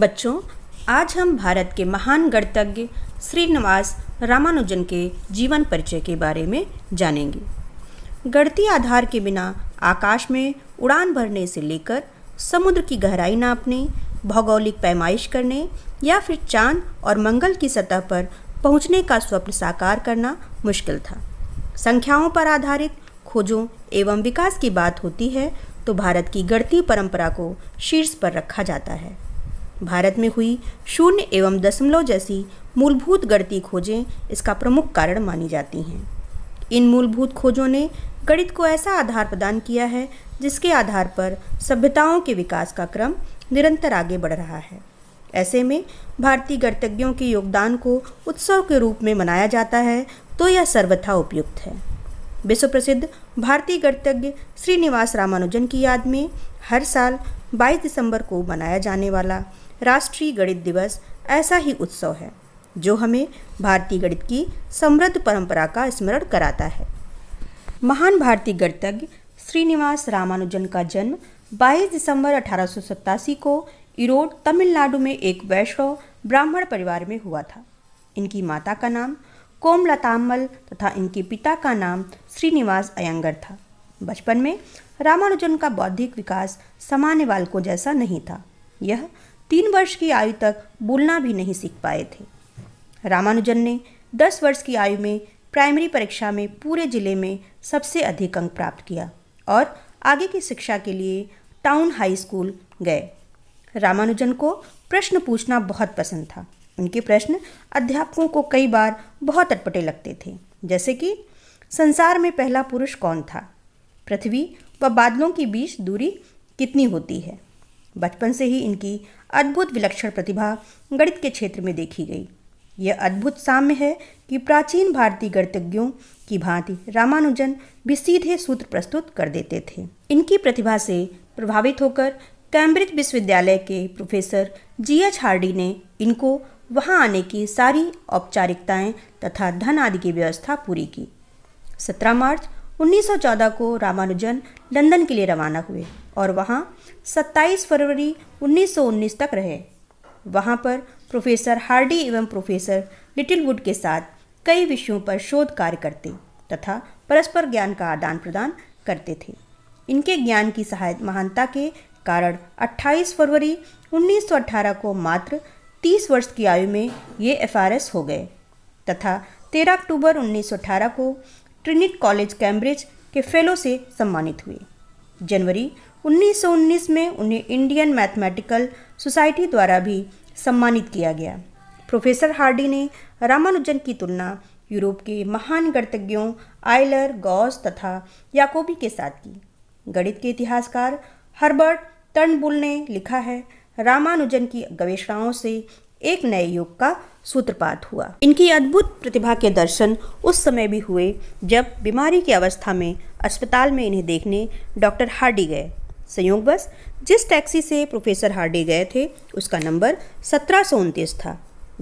बच्चों आज हम भारत के महान गणतज्ञ श्रीनिवास रामानुजन के जीवन परिचय के बारे में जानेंगे गणती आधार के बिना आकाश में उड़ान भरने से लेकर समुद्र की गहराई नापने भौगोलिक पैमाइश करने या फिर चांद और मंगल की सतह पर पहुंचने का स्वप्न साकार करना मुश्किल था संख्याओं पर आधारित खोजों एवं विकास की बात होती है तो भारत की गढ़ती परंपरा को शीर्ष पर रखा जाता है भारत में हुई शून्य एवं दशमलव जैसी मूलभूत गणती खोजें इसका प्रमुख कारण मानी जाती हैं इन मूलभूत खोजों ने गणित को ऐसा आधार प्रदान किया है जिसके आधार पर सभ्यताओं के विकास का क्रम निरंतर आगे बढ़ रहा है ऐसे में भारतीय गणितज्ञों के योगदान को उत्सव के रूप में मनाया जाता है तो यह सर्वथा उपयुक्त है विश्व प्रसिद्ध भारतीय गणितज्ञ श्रीनिवास रामानुजन की याद में हर साल 22 दिसंबर को मनाया जाने वाला राष्ट्रीय गणित दिवस ऐसा ही उत्सव है जो हमें भारतीय गणित की समृद्ध परंपरा का स्मरण कराता है महान भारतीय गणितज्ञ श्रीनिवास रामानुजन का जन्म 22 दिसंबर अठारह को इरोड तमिलनाडु में एक वैष्णव ब्राह्मण परिवार में हुआ था इनकी माता का नाम कोमलताम्बल तथा इनके पिता का नाम श्रीनिवास अयंगर था बचपन में रामानुजन का बौद्धिक विकास सामान्य बालकों जैसा नहीं था यह तीन वर्ष की आयु तक बोलना भी नहीं सीख पाए थे रामानुजन ने दस वर्ष की आयु में प्राइमरी परीक्षा में पूरे जिले में सबसे अधिक अंक प्राप्त किया और आगे की शिक्षा के लिए टाउन हाई स्कूल गए रामानुजन को प्रश्न पूछना बहुत पसंद था उनके प्रश्न अध्यापकों को कई बार बहुत अटपटे लगते थे जैसे कि संसार में पहला पुरुष कौन था पृथ्वी व बादलों के बीच दूरी कितनी होती है बचपन से ही इनकी अद्भुत विलक्षण प्रतिभा गणित के क्षेत्र में देखी गई यह अद्भुत साम्य है कि प्राचीन भारतीय गणितज्ञों की भांति रामानुजन भी सीधे सूत्र प्रस्तुत कर देते थे इनकी प्रतिभा से प्रभावित होकर कैम्ब्रिज विश्वविद्यालय के प्रोफेसर जी एच हार्डी ने इनको वहां आने की सारी औपचारिकताएं तथा धन आदि की व्यवस्था पूरी की सत्रह मार्च 1914 को रामानुजन लंदन के लिए रवाना हुए और वहाँ 27 फरवरी 1919 तक रहे वहाँ पर प्रोफेसर हार्डी एवं प्रोफेसर लिटिलवुड के साथ कई विषयों पर शोध कार्य करते तथा परस्पर ज्ञान का आदान प्रदान करते थे इनके ज्ञान की सहायता महानता के कारण 28 फरवरी 1918 को मात्र 30 वर्ष की आयु में ये एफ हो गए तथा 13 अक्टूबर 1918 को ट्रिनिट कॉलेज कैम्ब्रिज के फेलो से सम्मानित हुए जनवरी 1919 में उन्हें इंडियन मैथमेटिकल सोसाइटी द्वारा भी सम्मानित किया गया प्रोफेसर हार्डी ने रामानुजन की तुलना यूरोप के महान गणतज्ञों आयलर गॉस तथा याकोबी के साथ की गणित के इतिहासकार हर्बर्ट टर्नबुल ने लिखा है रामानुजन की गवेषणाओं से एक नए युग का सूत्रपात हुआ इनकी अद्भुत प्रतिभा के दर्शन उस समय भी हुए जब बीमारी की अवस्था में अस्पताल में इन्हें देखने डॉक्टर हार्डी गए संयोग बस जिस टैक्सी से प्रोफेसर हार्डी गए थे उसका नंबर सत्रह था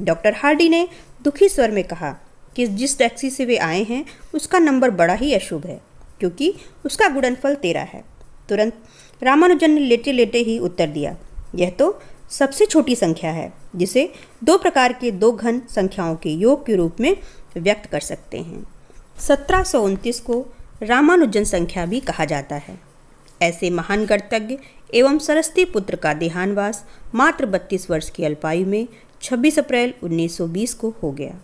डॉक्टर हार्डी ने दुखी स्वर में कहा कि जिस टैक्सी से वे आए हैं उसका नंबर बड़ा ही अशुभ है क्योंकि उसका गुणनफल तेरह है तुरंत रामानुजन ने लेटे लेटे ही उत्तर दिया यह तो सबसे छोटी संख्या है जिसे दो प्रकार के दो घन संख्याओं के योग के रूप में व्यक्त कर सकते हैं सत्रह को रामानुजन संख्या भी कहा जाता है ऐसे महान गणतज्ञ एवं सरस्वती पुत्र का देहानवास मात्र बत्तीस वर्ष की अल्पायु में 26 अप्रैल 1920 को हो गया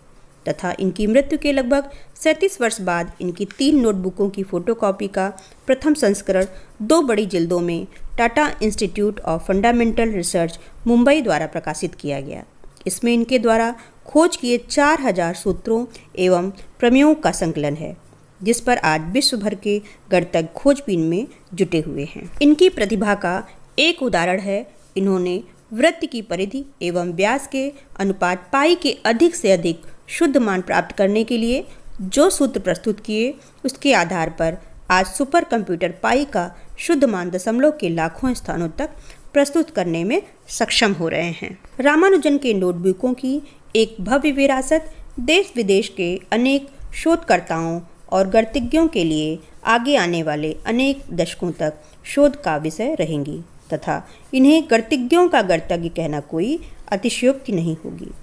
तथा इनकी मृत्यु के लगभग सैंतीस वर्ष बाद इनकी तीन नोटबुकों की फोटोकॉपी का प्रथम संस्करण दो बड़ी जिल्दों में Tata institute of fundamental research Mumbai द्वारा प्रकाशित किया गया इसमें इनके द्वारा खोज किए चार हजार सूत्रों एवं प्रमेयों का संकलन है जिस पर आज विश्व भर के गणतज्ञ खोजबीन में जुटे हुए हैं इनकी प्रतिभा का एक उदाहरण है इन्होंने वृत्त की परिधि एवं व्यास के अनुपात पाई के अधिक से अधिक शुद्ध मान प्राप्त करने के लिए जो सूत्र प्रस्तुत किए उसके आधार पर आज सुपर कंप्यूटर पाई का शुद्ध मान दशमलव के लाखों स्थानों तक प्रस्तुत करने में सक्षम हो रहे हैं रामानुजन के नोटबुकों की एक भव्य विरासत देश विदेश के अनेक शोधकर्ताओं और गणतज्ञों के लिए आगे आने वाले अनेक दशकों तक शोध का विषय रहेंगी तथा इन्हें गणतज्ञों का गणतज्ञ कहना कोई अतिशयोक्ति नहीं होगी